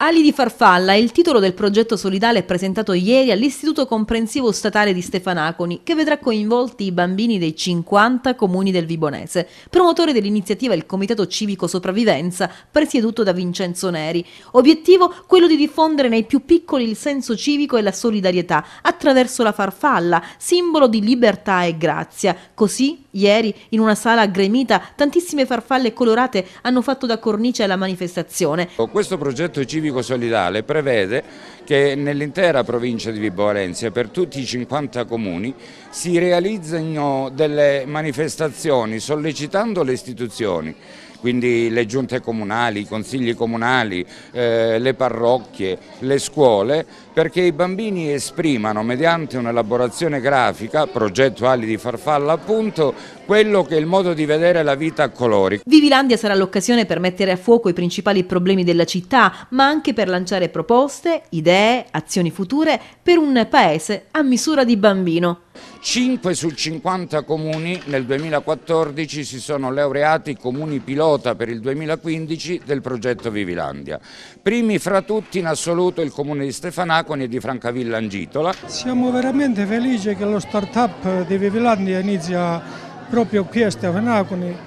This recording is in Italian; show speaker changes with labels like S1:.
S1: Ali di farfalla è il titolo del progetto solidale presentato ieri all'Istituto Comprensivo Statale di Stefanaconi, che vedrà coinvolti i bambini dei 50 comuni del Vibonese. Promotore dell'iniziativa il Comitato Civico Sopravvivenza, presieduto da Vincenzo Neri. Obiettivo quello di diffondere nei più piccoli il senso civico e la solidarietà attraverso la farfalla, simbolo di libertà e grazia. Così Ieri, in una sala gremita, tantissime farfalle colorate hanno fatto da cornice alla manifestazione.
S2: Questo progetto civico solidale prevede che nell'intera provincia di Vibo Valencia, per tutti i 50 comuni, si realizzino delle manifestazioni sollecitando le istituzioni quindi le giunte comunali, i consigli comunali, eh, le parrocchie, le scuole, perché i bambini esprimano mediante un'elaborazione grafica, progetto Ali di Farfalla appunto, quello che è il modo di vedere la vita a colori.
S1: Vivilandia sarà l'occasione per mettere a fuoco i principali problemi della città, ma anche per lanciare proposte, idee, azioni future per un paese a misura di bambino. 5 su 50
S2: comuni nel 2014 si sono laureati comuni pilota per il 2015 del progetto Vivilandia. Primi fra tutti in assoluto il comune di Stefanaconi e di Francavilla Angitola.
S3: Siamo veramente felici che lo start-up di Vivilandia inizia proprio qui a Stefanaconi